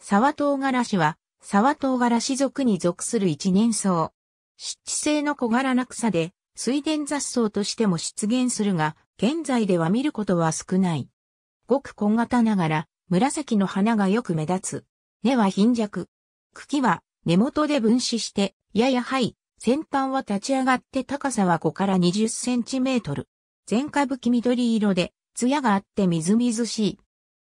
沢唐辛子は、沢唐辛子族に属する一年草。湿地性の小柄な草で、水田雑草としても出現するが、現在では見ることは少ない。ごく小型ながら、紫の花がよく目立つ。根は貧弱。茎は根元で分子して、やや灰、先端は立ち上がって高さは5から20センチメートル。全株き緑色で、艶があってみずみずしい。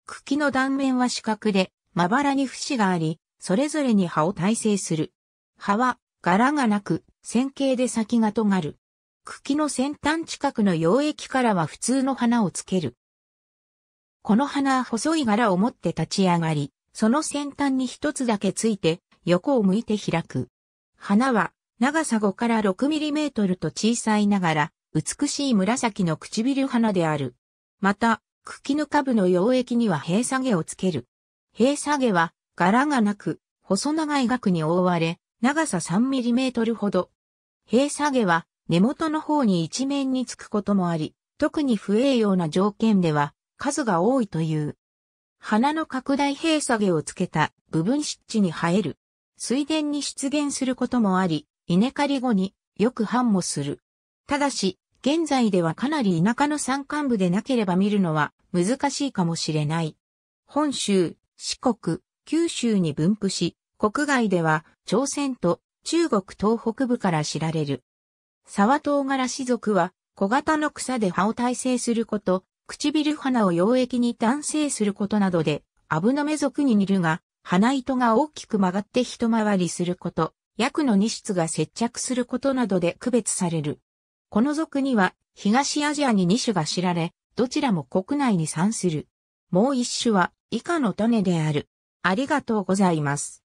茎の断面は四角で、まばらに節があり、それぞれに葉を耐性する。葉は柄がなく、線形で先が尖る。茎の先端近くの溶液からは普通の花をつける。この花は細い柄を持って立ち上がり、その先端に一つだけついて、横を向いて開く。花は長さ5から6ミリメートルと小さいながら、美しい紫の唇花である。また、茎の下部の溶液には閉鎖毛をつける。平下毛は柄がなく、細長い額に覆われ、長さ3トルほど。平下毛は根元の方に一面につくこともあり、特に不栄養な条件では数が多いという。花の拡大平下毛をつけた部分湿地に生える。水田に出現することもあり、稲刈り後によく繁茂する。ただし、現在ではかなり田舎の山間部でなければ見るのは難しいかもしれない。本州、四国、九州に分布し、国外では朝鮮と中国東北部から知られる。沢唐辛子族は小型の草で葉を耐性すること、唇花を溶液に断性することなどで、アブノメ族に似るが、花糸が大きく曲がって一回りすること、薬の二室が接着することなどで区別される。この族には東アジアに二種が知られ、どちらも国内に産する。もう一種は以下の種である。ありがとうございます。